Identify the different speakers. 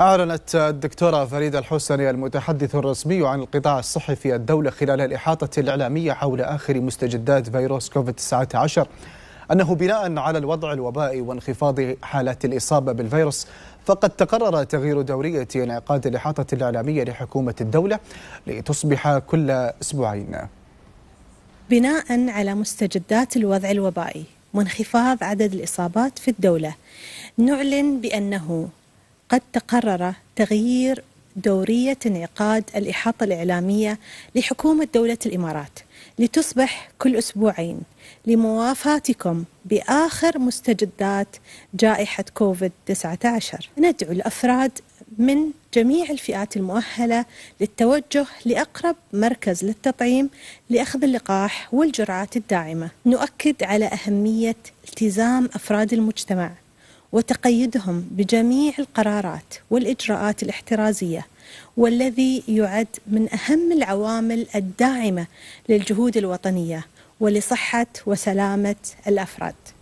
Speaker 1: أعلنت الدكتورة فريدة الحسني المتحدث الرسمي عن القطاع الصحي في الدولة خلال الإحاطة الإعلامية حول آخر مستجدات فيروس كوفيد-19 أنه بناء على الوضع الوبائي وانخفاض حالات الإصابة بالفيروس فقد تقرر تغيير دورية انعقاد الإحاطة الإعلامية لحكومة الدولة لتصبح كل أسبوعين
Speaker 2: بناء على مستجدات الوضع الوبائي وانخفاض عدد الإصابات في الدولة نعلن بأنه قد تقرر تغيير دورية انعقاد الإحاطة الإعلامية لحكومة دولة الإمارات لتصبح كل أسبوعين لموافاتكم بآخر مستجدات جائحة كوفيد 19 ندعو الأفراد من جميع الفئات المؤهلة للتوجه لأقرب مركز للتطعيم لأخذ اللقاح والجرعات الداعمة نؤكد على أهمية التزام أفراد المجتمع وتقيدهم بجميع القرارات والاجراءات الاحترازيه والذي يعد من اهم العوامل الداعمه للجهود الوطنيه ولصحه وسلامه الافراد